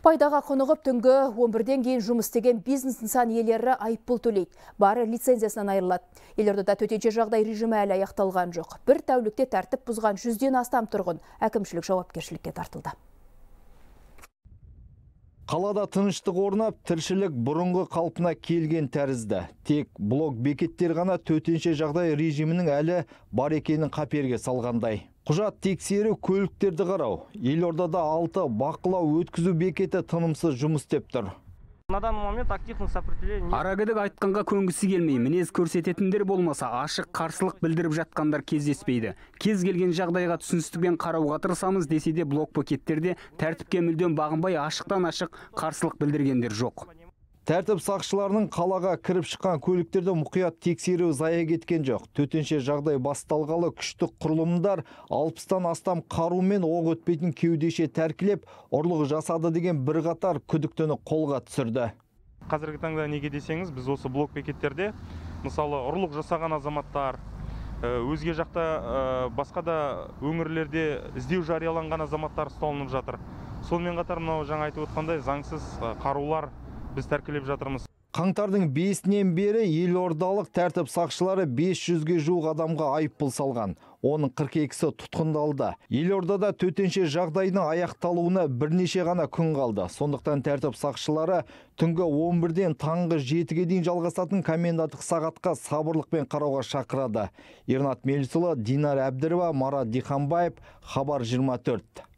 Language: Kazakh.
Пайдаға құнығып түнгі 11-ден кейін жұмыс істеген бизнес нысан иелері айыппұл төлейді. Бары лицензиясынан айырылады. Елордада төтенше жағдай режимі әлі аяқталған жоқ. Бір тәулікте тәртіп бұзған жүзден астам тұрғын әкімшілік жауапкершілікке тартылды. Қалада тыныштық орнап, тіршілік бұрынғы қалпына келген тәрізді. Тек блок бекеттер ғана төтенше жағдай режимінің әлі бар екенін қаперге салғандай құжат тексеру көліктерді қарау елордада алты бақылау өткізу бекеті тынымсыз жұмыс істеп тұр на данный момент активных сопротивлений арагідік айтқанға көнгісі келмей мінез көрсететіндер болмаса ашық қарсылық білдіріп жатқандар кездеспейді кез келген жағдайға түсіністікпен қарауға тырысамыз десе де блок пакеттерде тәртіпке мүлдем бағынбай ашықтан ашық қарсылық білдіргендер жоқ тәртіп сақшыларының қалаға кіріп шыққан көліктерді мұқият тексеру зая кеткен жоқ төтенше жағдай басталғалы күштік құрылымдар алпыстан астам қару мен оқ өтпейтін кеудеше тәркілеп ұрлық жасады деген бірқатар күдіктіні қолға түсірді қазіргі таңда неге десеңіз біз осы блок бекеттерде мысалы ұрлық жасаған азаматтар э, өзге жақта э, басқа да өңірлерде іздеу жарияланған азаматтар ұсталынып жатыр сонымен қатар мынау жаңа айтып отқандай заңсыз э, қарулар біз тәркілеп жатырмыз қаңтардың бесінен бері елордалық тәртіп сақшылары 500-ге жуық адамға айыппұл салған оның 42-сі тұтқындалды елордада төтенше жағдайдың аяқталуына бірнеше ғана күн қалды сондықтан тәртіп сақшылары түнгі 11-ден таңғы 7-ге дейін жалғасатын коменданттық сағатқа сабырлықпен қарауға шақырады ернат мелісұлы динар әбдірова марат диханбаев хабар 24